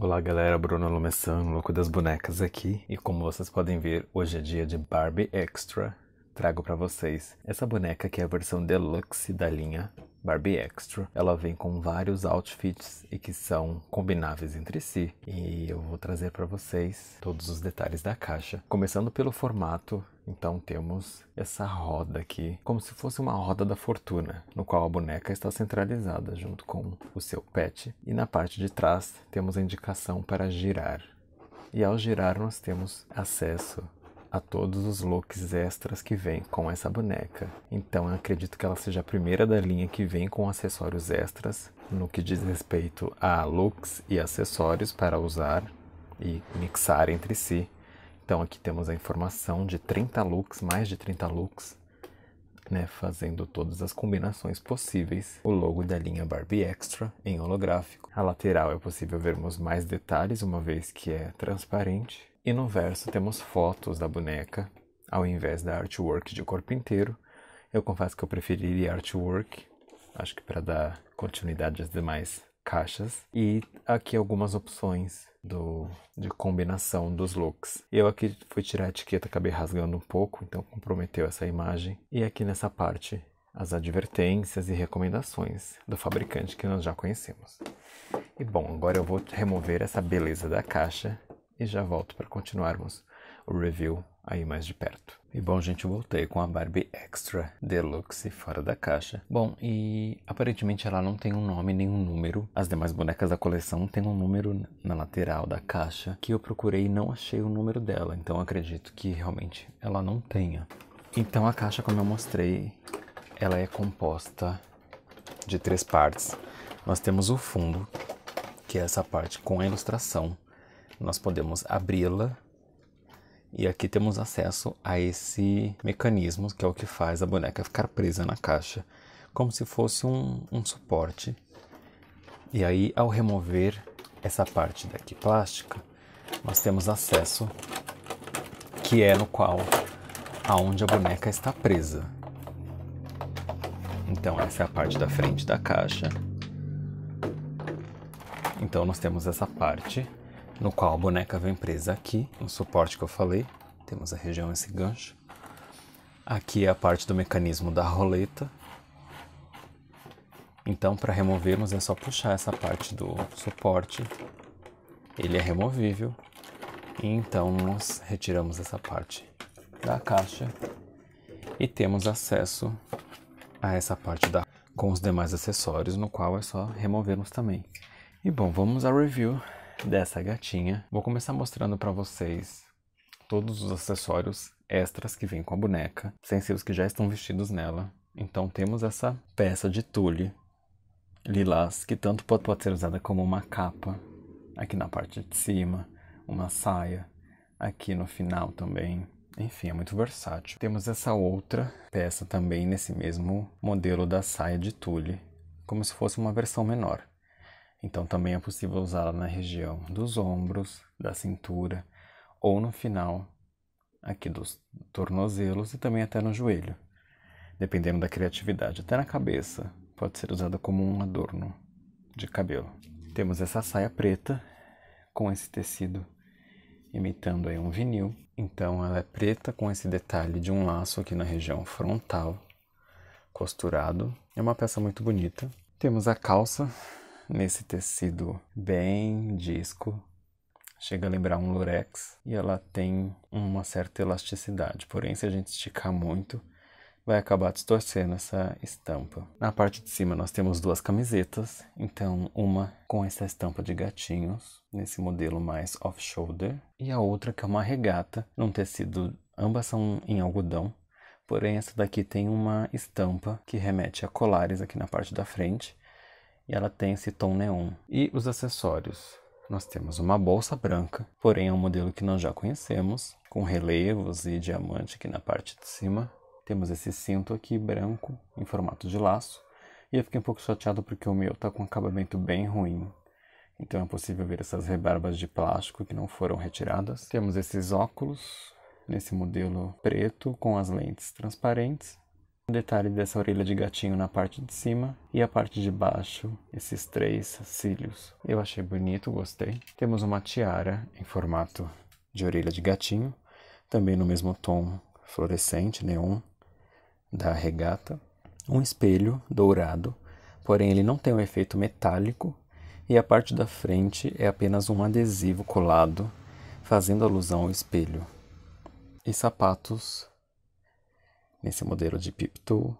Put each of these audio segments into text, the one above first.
Olá galera, Bruno Lumesan, louco das bonecas aqui. E como vocês podem ver, hoje é dia de Barbie Extra. Trago para vocês essa boneca que é a versão deluxe da linha Barbie Extra. Ela vem com vários outfits e que são combináveis entre si. E eu vou trazer para vocês todos os detalhes da caixa, começando pelo formato então temos essa roda aqui, como se fosse uma roda da fortuna, no qual a boneca está centralizada junto com o seu pet, e na parte de trás temos a indicação para girar. E ao girar nós temos acesso a todos os looks extras que vem com essa boneca. Então eu acredito que ela seja a primeira da linha que vem com acessórios extras no que diz respeito a looks e acessórios para usar e mixar entre si então aqui temos a informação de 30 looks, mais de 30 looks, né, fazendo todas as combinações possíveis. O logo da linha Barbie Extra em holográfico. A lateral é possível vermos mais detalhes, uma vez que é transparente. E no verso temos fotos da boneca, ao invés da artwork de corpo inteiro. Eu confesso que eu preferiria artwork, acho que para dar continuidade às demais caixas e aqui algumas opções do, de combinação dos looks. Eu aqui fui tirar a etiqueta, acabei rasgando um pouco, então comprometeu essa imagem. E aqui nessa parte, as advertências e recomendações do fabricante que nós já conhecemos. E bom, agora eu vou remover essa beleza da caixa e já volto para continuarmos o review aí mais de perto. E bom, gente, voltei com a Barbie Extra Deluxe fora da caixa. Bom, e aparentemente ela não tem um nome nem um número. As demais bonecas da coleção têm um número na lateral da caixa que eu procurei e não achei o número dela. Então acredito que realmente ela não tenha. Então a caixa, como eu mostrei, ela é composta de três partes. Nós temos o fundo, que é essa parte com a ilustração. Nós podemos abri-la e aqui temos acesso a esse mecanismo que é o que faz a boneca ficar presa na caixa, como se fosse um, um suporte. E aí, ao remover essa parte daqui plástica, nós temos acesso que é no qual aonde a boneca está presa. Então essa é a parte da frente da caixa. Então nós temos essa parte no qual a boneca vem presa aqui, no suporte que eu falei. Temos a região esse gancho. Aqui é a parte do mecanismo da roleta. Então, para removermos é só puxar essa parte do suporte. Ele é removível. E então nós retiramos essa parte da caixa e temos acesso a essa parte da com os demais acessórios, no qual é só removermos também. E bom, vamos à review dessa gatinha. Vou começar mostrando para vocês todos os acessórios extras que vem com a boneca, sem ser os que já estão vestidos nela. Então temos essa peça de tule lilás, que tanto pode, pode ser usada como uma capa, aqui na parte de cima, uma saia, aqui no final também. Enfim, é muito versátil. Temos essa outra peça também nesse mesmo modelo da saia de tule, como se fosse uma versão menor. Então também é possível usá-la na região dos ombros, da cintura ou no final aqui dos tornozelos e também até no joelho, dependendo da criatividade. Até na cabeça pode ser usada como um adorno de cabelo. Temos essa saia preta com esse tecido imitando aí um vinil. Então ela é preta com esse detalhe de um laço aqui na região frontal, costurado. É uma peça muito bonita. Temos a calça nesse tecido bem disco, chega a lembrar um lurex e ela tem uma certa elasticidade. Porém, se a gente esticar muito, vai acabar distorcendo essa estampa. Na parte de cima nós temos duas camisetas, então uma com essa estampa de gatinhos, nesse modelo mais off-shoulder, e a outra que é uma regata, num tecido, ambas são em algodão, porém essa daqui tem uma estampa que remete a colares aqui na parte da frente, e ela tem esse tom neon. E os acessórios? Nós temos uma bolsa branca, porém é um modelo que nós já conhecemos, com relevos e diamante aqui na parte de cima. Temos esse cinto aqui branco em formato de laço. E eu fiquei um pouco chateado porque o meu está com um acabamento bem ruim. Então é possível ver essas rebarbas de plástico que não foram retiradas. Temos esses óculos nesse modelo preto com as lentes transparentes um detalhe dessa orelha de gatinho na parte de cima e a parte de baixo, esses três cílios. Eu achei bonito, gostei. Temos uma tiara em formato de orelha de gatinho, também no mesmo tom fluorescente, neon, da regata. Um espelho dourado, porém ele não tem um efeito metálico e a parte da frente é apenas um adesivo colado, fazendo alusão ao espelho. E sapatos nesse modelo de pipto,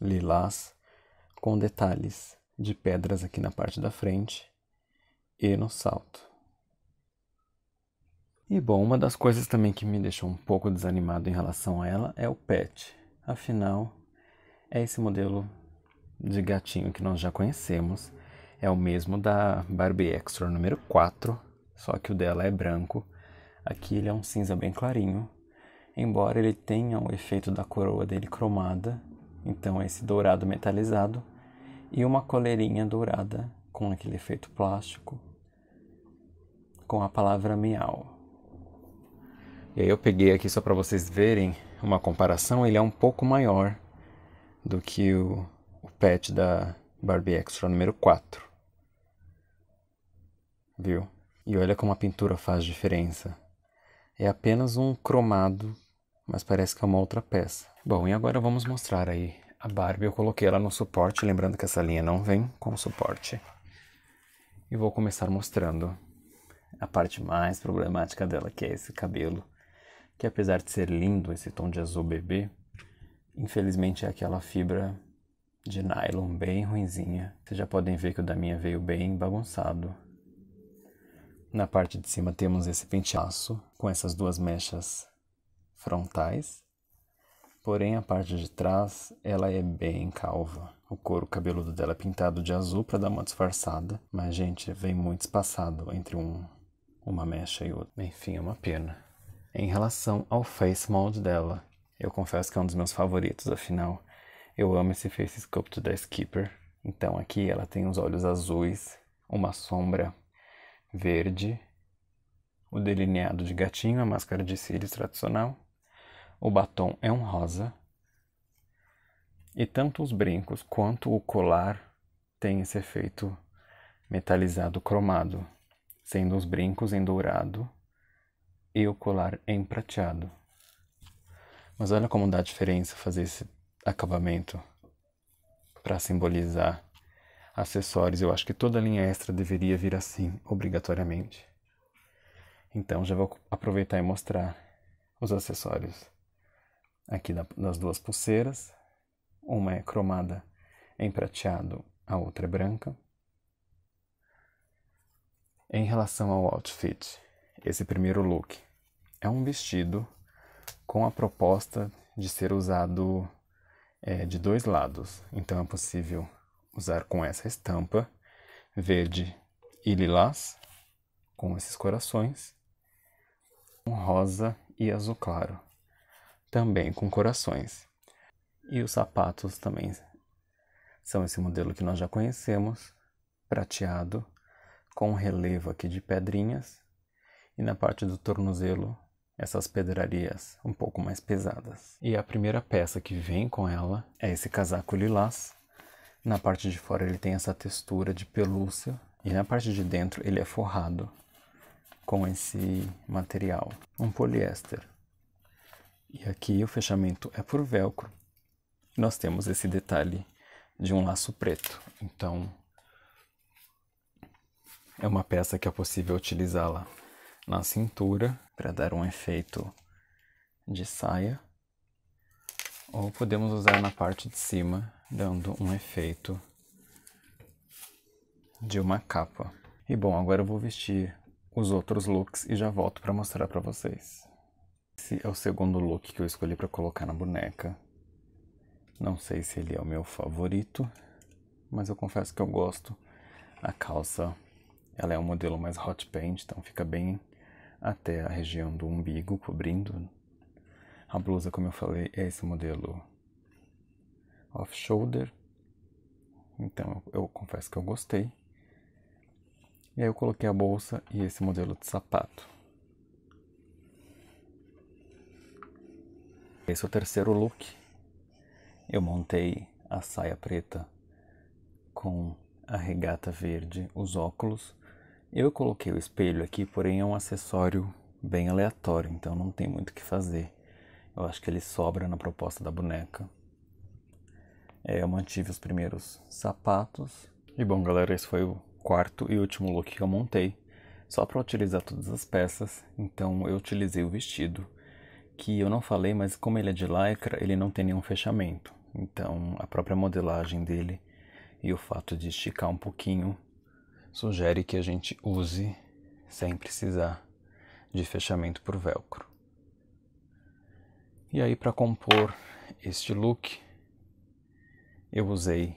lilás, com detalhes de pedras aqui na parte da frente e no salto. E bom, uma das coisas também que me deixou um pouco desanimado em relação a ela é o pet. Afinal, é esse modelo de gatinho que nós já conhecemos. É o mesmo da Barbie Extra número 4, só que o dela é branco. Aqui ele é um cinza bem clarinho embora ele tenha o efeito da coroa dele cromada, então esse dourado metalizado, e uma coleirinha dourada com aquele efeito plástico, com a palavra miau. E aí eu peguei aqui só para vocês verem uma comparação, ele é um pouco maior do que o, o pet da Barbie Extra número 4. Viu? E olha como a pintura faz diferença. É apenas um cromado mas parece que é uma outra peça. Bom, e agora vamos mostrar aí a Barbie. Eu coloquei ela no suporte, lembrando que essa linha não vem com suporte. E vou começar mostrando a parte mais problemática dela, que é esse cabelo, que apesar de ser lindo, esse tom de azul bebê, infelizmente é aquela fibra de nylon bem ruinzinha. Vocês já podem ver que o da minha veio bem bagunçado. Na parte de cima temos esse penteaço com essas duas mechas frontais, porém a parte de trás ela é bem calva. O couro cabeludo dela é pintado de azul para dar uma disfarçada, mas gente, vem muito espaçado entre um, uma mecha e outra. Enfim, é uma pena. Em relação ao face mold dela, eu confesso que é um dos meus favoritos, afinal, eu amo esse face sculpt da Skipper. Então aqui ela tem os olhos azuis, uma sombra verde, o delineado de gatinho, a máscara de cílios tradicional o batom é um rosa, e tanto os brincos quanto o colar têm esse efeito metalizado cromado, sendo os brincos em dourado e o colar em prateado. Mas olha como dá diferença fazer esse acabamento para simbolizar acessórios. Eu acho que toda linha extra deveria vir assim, obrigatoriamente. Então já vou aproveitar e mostrar os acessórios aqui das duas pulseiras. Uma é cromada em prateado, a outra é branca. Em relação ao outfit, esse primeiro look é um vestido com a proposta de ser usado é, de dois lados. Então é possível usar com essa estampa verde e lilás, com esses corações, um rosa e azul claro também com corações. E os sapatos também são esse modelo que nós já conhecemos, prateado, com relevo aqui de pedrinhas e na parte do tornozelo essas pedrarias um pouco mais pesadas. E a primeira peça que vem com ela é esse casaco lilás. Na parte de fora ele tem essa textura de pelúcia e na parte de dentro ele é forrado com esse material, um poliéster. E aqui o fechamento é por velcro. Nós temos esse detalhe de um laço preto. Então, é uma peça que é possível utilizá-la na cintura para dar um efeito de saia. Ou podemos usar na parte de cima, dando um efeito de uma capa. E bom, agora eu vou vestir os outros looks e já volto para mostrar para vocês. Esse é o segundo look que eu escolhi para colocar na boneca. Não sei se ele é o meu favorito, mas eu confesso que eu gosto. A calça, ela é um modelo mais hot paint, então fica bem até a região do umbigo, cobrindo. A blusa, como eu falei, é esse modelo off-shoulder. Então eu, eu confesso que eu gostei. E aí eu coloquei a bolsa e esse modelo de sapato. Esse é o terceiro look. Eu montei a saia preta com a regata verde, os óculos. Eu coloquei o espelho aqui, porém é um acessório bem aleatório, então não tem muito o que fazer. Eu acho que ele sobra na proposta da boneca. É, eu mantive os primeiros sapatos. E bom, galera, esse foi o quarto e último look que eu montei. Só para utilizar todas as peças, então eu utilizei o vestido que eu não falei, mas como ele é de lycra, ele não tem nenhum fechamento. Então, a própria modelagem dele e o fato de esticar um pouquinho sugere que a gente use sem precisar de fechamento por velcro. E aí, para compor este look, eu usei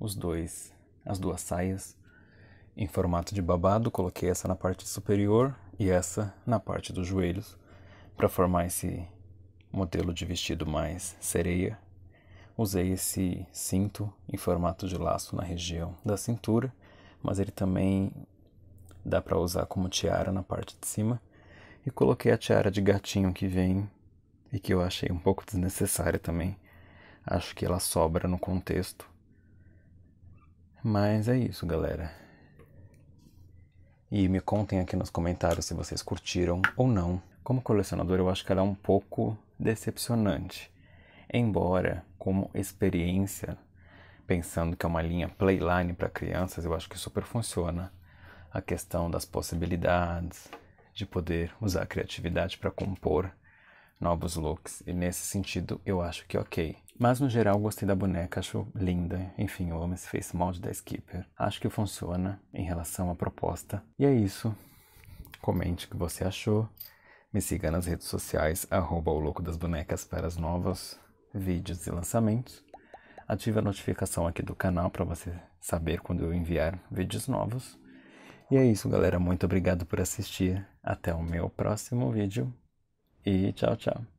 os dois, as duas saias em formato de babado, coloquei essa na parte superior e essa na parte dos joelhos para formar esse modelo de vestido mais sereia, usei esse cinto em formato de laço na região da cintura, mas ele também dá para usar como tiara na parte de cima. E coloquei a tiara de gatinho que vem e que eu achei um pouco desnecessária também. Acho que ela sobra no contexto. Mas é isso, galera. E me contem aqui nos comentários se vocês curtiram ou não como colecionador, eu acho que ela é um pouco decepcionante. Embora, como experiência, pensando que é uma linha playline para crianças, eu acho que super funciona. A questão das possibilidades, de poder usar a criatividade para compor novos looks, e nesse sentido eu acho que é ok. Mas no geral gostei da boneca, acho linda. Enfim, eu amo esse face de da Skipper. Acho que funciona em relação à proposta. E é isso. Comente o que você achou. Me siga nas redes sociais, arroba o Louco das Bonecas para os novos vídeos e lançamentos. Ative a notificação aqui do canal para você saber quando eu enviar vídeos novos. E é isso, galera. Muito obrigado por assistir. Até o meu próximo vídeo. E tchau, tchau.